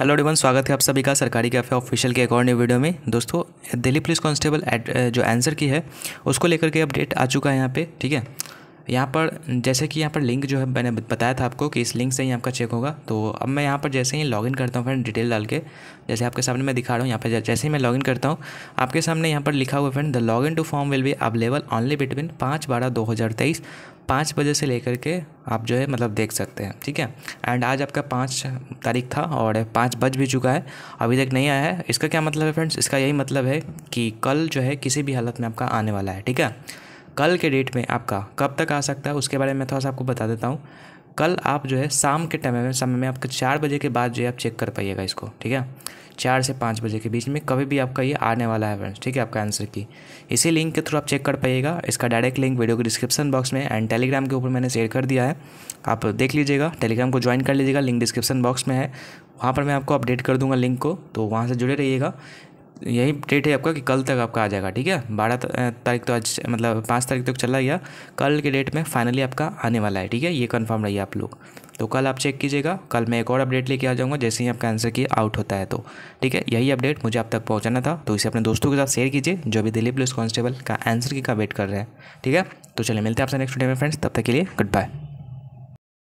hello everyone स्वागत है आप सभी का सरकारी कैफे ऑफिशियल के अकॉर्डिंग वीडियो में दोस्तों दिल्ली पुलिस कांस्टेबल जो आंसर की है उसको लेकर के अपडेट आ चुका है यहाँ पे ठीक है यहाँ पर जैसे कि यहाँ पर लिंक जो है मैंने बताया था आपको कि इस लिंक से ही आपका चेक होगा तो अब मैं यहाँ पर जैसे ही लॉगिन करता हूँ फ्रेंड डिटेल डाल के जैसे आपके सामने मैं दिखा रहा हूँ यहाँ पर जैसे ही मैं लॉगिन करता हूँ आपके सामने यहाँ पर लिखा हुआ friend the log to form will be available only between पाँच बारह दो हज़ार तेईस पाँच बजे से लेकर के आप जो है मतलब देख सकते हैं ठीक है एंड आज आपका पाँच तारीख था और पाँच बज भी चुका है अभी तक नहीं आया है इसका क्या मतलब है फ्रेंड्स इसका यही मतलब है कि कल जो है किसी भी हालत में आपका आने वाला है ठीक है कल के डेट में आपका कब तक आ सकता है उसके बारे में थोड़ा सा आपको बता देता हूँ कल आप जो है शाम के टाइम में समय में आपका चार बजे के बाद जो है आप चेक कर पाइएगा इसको ठीक है चार से पाँच बजे के बीच में कभी भी आपका ये आने वाला है फ्रेंड्स ठीक है आपका आंसर की इसी लिंक के थ्रू आप चेक कर पाइएगा इसका डायरेक्ट लिंक वीडियो के डिस्क्रिप्शन बॉक्स में एंड टेलीग्राम के ऊपर मैंने शेयर कर दिया है आप देख लीजिएगा टेलीग्राम को ज्वाइन कर लीजिएगा लिंक डिस्क्रिप्शन बॉक्स में है वहाँ पर मैं आपको अपडेट कर दूंगा लिंक को तो वहाँ से जुड़े रहिएगा यही डेट है आपका कि कल तक आपका आ जाएगा ठीक है बारह तारीख तो आज मतलब पाँच तारीख तक तो चला गया कल के डेट में फाइनली आपका आने वाला है ठीक है ये कन्फर्म रहिए आप लोग तो कल आप चेक कीजिएगा कल मैं एक और अपडेट लेके आ जाऊँगा जैसे ही आपका आंसर की आउट होता है तो ठीक है यही अपडेट मुझे आप तक पहुँचाना था तो इसे अपने दोस्तों के साथ शेयर कीजिए जो भी दिल्ली पुलिस कॉन्स्टेबल का आंसर की का वेट कर रहे हैं ठीक है तो चलिए मिलते हैं आपसे नेक्स्ट वीडियो में फ्रेंड्स तब तक के लिए गुड बाय